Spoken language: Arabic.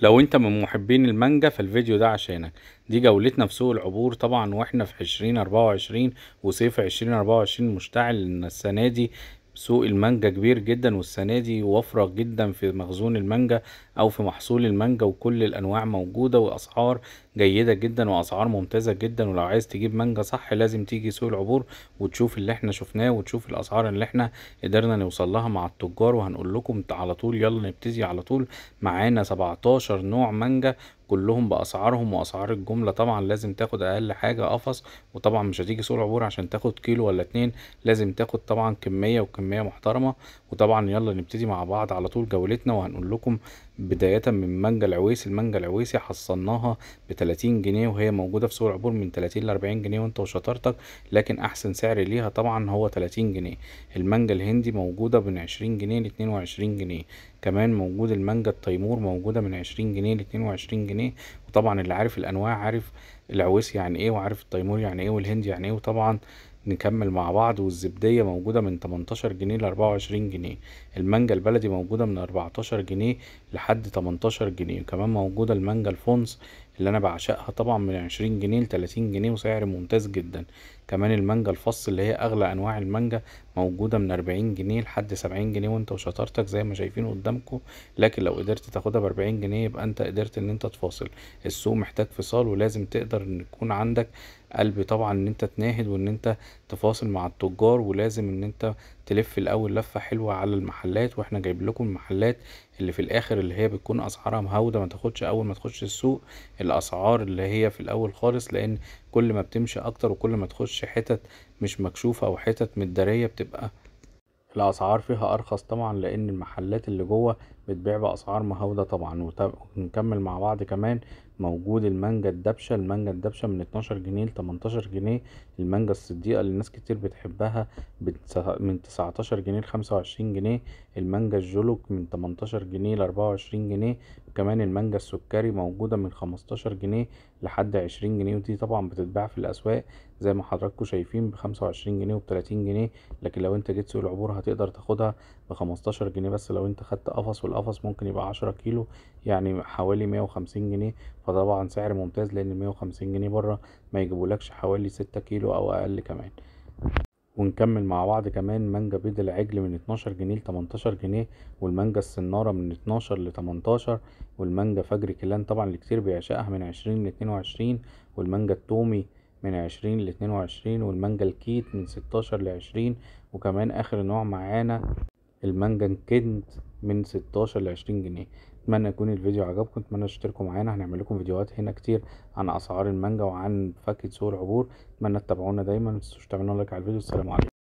لو انت من محبين المانجا فالفيديو ده عشانك دي جولتنا في سوق العبور طبعا واحنا في عشرين اربعة وعشرين وصيف عشرين اربعة وعشرين مشتعل ان السنة دي سوق المانجا كبير جدا والسنة دي وفرة جدا في مخزون المانجا او في محصول المانجا وكل الانواع موجودة واسعار جيده جدا واسعار ممتازه جدا ولو عايز تجيب مانجا صح لازم تيجي سوق العبور وتشوف اللي احنا شفناه وتشوف الاسعار اللي احنا قدرنا نوصل لها مع التجار وهنقول لكم على طول يلا نبتدي على طول معانا 17 نوع مانجا كلهم باسعارهم واسعار الجمله طبعا لازم تاخد اقل حاجه قفص وطبعا مش هتيجي سوق العبور عشان تاخد كيلو ولا اتنين لازم تاخد طبعا كميه وكميه محترمه وطبعا يلا نبتدي مع بعض على طول جولتنا وهنقول لكم بداية من مانجا العويسي المانجا العويسي حصلناها ب 30 جنيه وهي موجودة في سوق العبور من 30 ل 40 جنيه وانت وشطارتك لكن احسن سعر ليها طبعا هو 30 جنيه المانجا الهندي موجودة من 20 جنيه ل 22 جنيه كمان موجود المانجا التيمور موجودة من 20 جنيه ل 22 جنيه وطبعا اللي عارف الانواع عارف العويسي يعني ايه وعارف التيمور يعني ايه والهندي يعني ايه وطبعا نكمل مع بعض والزبدية موجودة من 18 جنيه ل 24 جنيه المانجا البلدي موجودة من 14 جنيه لحد 18 جنيه وكمان موجودة المانجا الفونس اللي انا بعشقها طبعا من عشرين جنيه لتلاتين جنيه وسعر ممتاز جدا كمان المانجا الفص اللي هي اغلى انواع المانجا موجودة من اربعين جنيه لحد سبعين جنيه وانت وشطارتك زي ما شايفين قدامكم لكن لو قدرت تاخدها باربعين جنيه يبقى انت قدرت ان انت تفاصل السوق محتاج فصال ولازم تقدر ان يكون عندك قلب طبعا ان انت تناهد وان انت تفاصل مع التجار ولازم ان انت تلف الاول لفه حلوه على المحلات واحنا جايب لكم المحلات اللي في الاخر اللي هي بتكون اسعارها مهوده ما تاخدش اول ما تخش السوق الاسعار اللي هي في الاول خالص لان كل ما بتمشي اكتر وكل ما تخش حتت مش مكشوفة او حتت متدارية بتبقى الاسعار فيها ارخص طبعا لان المحلات اللي جوه بتبيع باسعار مهاوده طبعا ونكمل مع بعض كمان موجود المانجا الدبشه المانجا الدبشه من 12 جنيه ل 18 جنيه المانجا الصديقه اللي ناس كتير بتحبها من 19 جنيه ل 25 جنيه المانجا الجولوك من 18 جنيه ل 24 جنيه وكمان المانجا السكري موجوده من 15 جنيه لحد 20 جنيه ودي طبعا بتتباع في الاسواق زي ما حضراتكم شايفين ب 25 جنيه وبتلاتين 30 جنيه لكن لو انت جيت سوق العبور هتقدر تاخدها ب 15 جنيه بس لو انت خدت قفص والقفص ممكن يبقى 10 كيلو يعني حوالي 150 جنيه فطبعا سعر ممتاز لان 150 جنيه بره ما يجيبولكش حوالي 6 كيلو او اقل كمان ونكمل مع بعض كمان مانجا بيض العجل من 12 جنيه ل 18 جنيه والمانجا السناره من 12 ل 18 والمانجا فجر كلان طبعا اللي كتير بيعشقها من 20 ل 22 والمانجا التومي من 20 ل 22 والمانجا الكيت من 16 ل 20 وكمان اخر نوع معانا المانجا كنت من 16 ل 20 جنيه اتمنى يكون الفيديو عجبكم اتمنى تشتركوا معانا هنعمل لكم فيديوهات هنا كتير عن اسعار المانجا وعن فاكهه سوق العبور اتمنى تتابعونا دايما ما تنسوش تعملوا لايك على الفيديو السلام عليكم